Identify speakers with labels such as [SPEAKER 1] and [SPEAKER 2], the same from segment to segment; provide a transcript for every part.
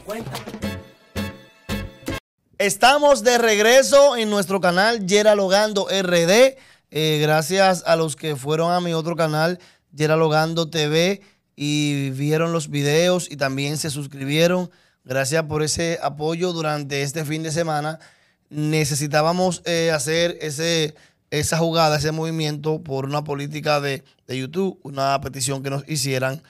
[SPEAKER 1] cuenta. Estamos de regreso en nuestro canal Yeralogando RD. Eh, gracias a los que fueron a mi otro canal, Yeralogando TV, y vieron los videos y también se suscribieron. Gracias por ese apoyo durante este fin de semana. Necesitábamos eh, hacer ese, esa jugada, ese movimiento por una política de, YouTube, una petición que nos hicieran,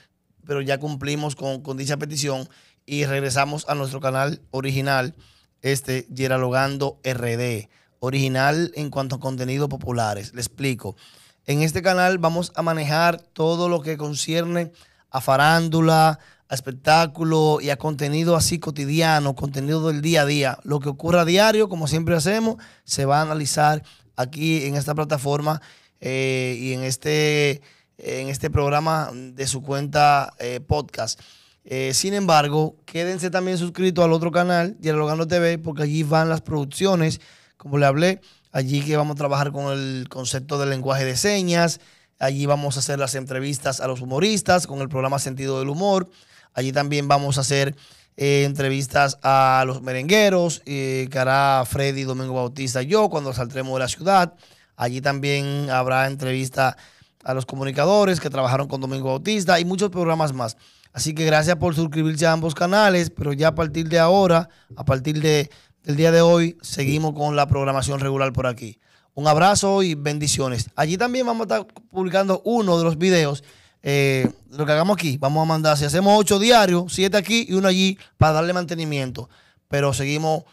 [SPEAKER 1] pero ya cumplimos con, con dicha petición y regresamos a nuestro canal original, este Yeralogando RD, original en cuanto a contenidos populares. Le explico. En este canal vamos a manejar todo lo que concierne a farándula, a espectáculo y a contenido así cotidiano, contenido del día a día. Lo que ocurra a diario, como siempre hacemos, se va a analizar aquí en esta plataforma eh, y en este, en este programa de su cuenta eh, podcast. Eh, sin embargo, quédense también suscritos al otro canal, Dialogando TV, porque allí van las producciones, como le hablé, allí que vamos a trabajar con el concepto del lenguaje de señas, allí vamos a hacer las entrevistas a los humoristas con el programa Sentido del Humor, allí también vamos a hacer eh, entrevistas a los merengueros eh, que hará Freddy Domingo Bautista y yo cuando saldremos de la ciudad, allí también habrá entrevista a los comunicadores que trabajaron con Domingo Bautista y muchos programas más. Así que gracias por suscribirse a ambos canales, pero ya a partir de ahora, a partir de, del día de hoy, seguimos con la programación regular por aquí. Un abrazo y bendiciones. Allí también vamos a estar publicando uno de los videos. Eh, lo que hagamos aquí, vamos a mandar, si hacemos ocho diarios, siete aquí y uno allí para darle mantenimiento. Pero seguimos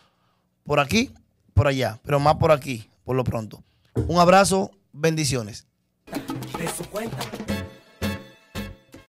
[SPEAKER 1] por aquí, por allá, pero más por aquí, por lo pronto. Un abrazo, bendiciones.